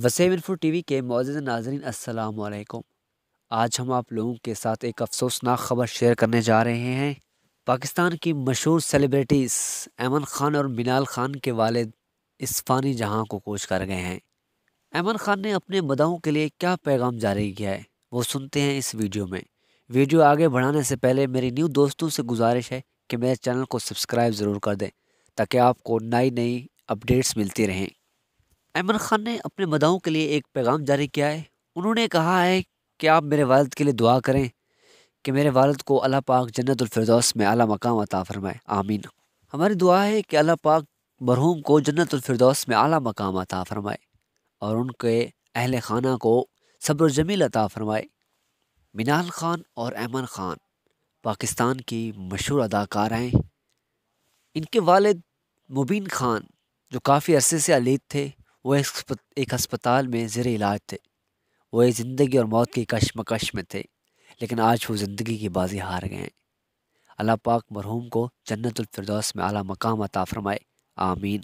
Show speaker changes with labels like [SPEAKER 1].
[SPEAKER 1] Wasim info T V के मौजूद नाजरन असलकुम आज हम आप लोगों के साथ एक अफसोसनाक ख़बर शेयर करने जा रहे हैं पाकिस्तान की मशहूर सेलिब्रिटीज़ ऐमन खान और मिनाल खान के वालद इस फ़ानी को कोच कर गए हैं ऐमन खान ने अपने मदाओं के लिए क्या पैगाम जारी किया है वो सुनते हैं इस वीडियो में वीडियो आगे बढ़ाने से पहले मेरी न्यू दोस्तों से गुजारिश है कि मेरे चैनल को सब्सक्राइब ज़रूर कर दें ताकि आपको नई नई अपडेट्स मिलती रहें अमन खान ने अपने मदाओं के लिए एक पैगाम जारी किया है उन्होंने कहा है कि आप मेरे वालद के लिए दुआ करें कि मेरे वालद को अल्लाह पाक जन्नतफरदौस में अला मकाम अता फरमाए आमीन हमारी दुआ है कि अल्लाह पाक मरहूम को जन्नतफरदौस में अला मकाम अता फरमाए और उनके अहल खाना को सब्र जमील अता फरमाए मिनाल खान और अमन खान पाकिस्तान की मशहूर अदाकार हैं इनके वालद मुबीन खान जो काफ़ी अरसे से अलीद थे वो एक अस्पताल में ज़र इलाज थे वो ज़िंदगी और मौत की कशमकश में थे लेकिन आज वो ज़िंदगी की बाजी हार गए हैं अल्लाह पाक मरहूम को जन्नतफरदौस में आला मकाम अता फरमाए आमीन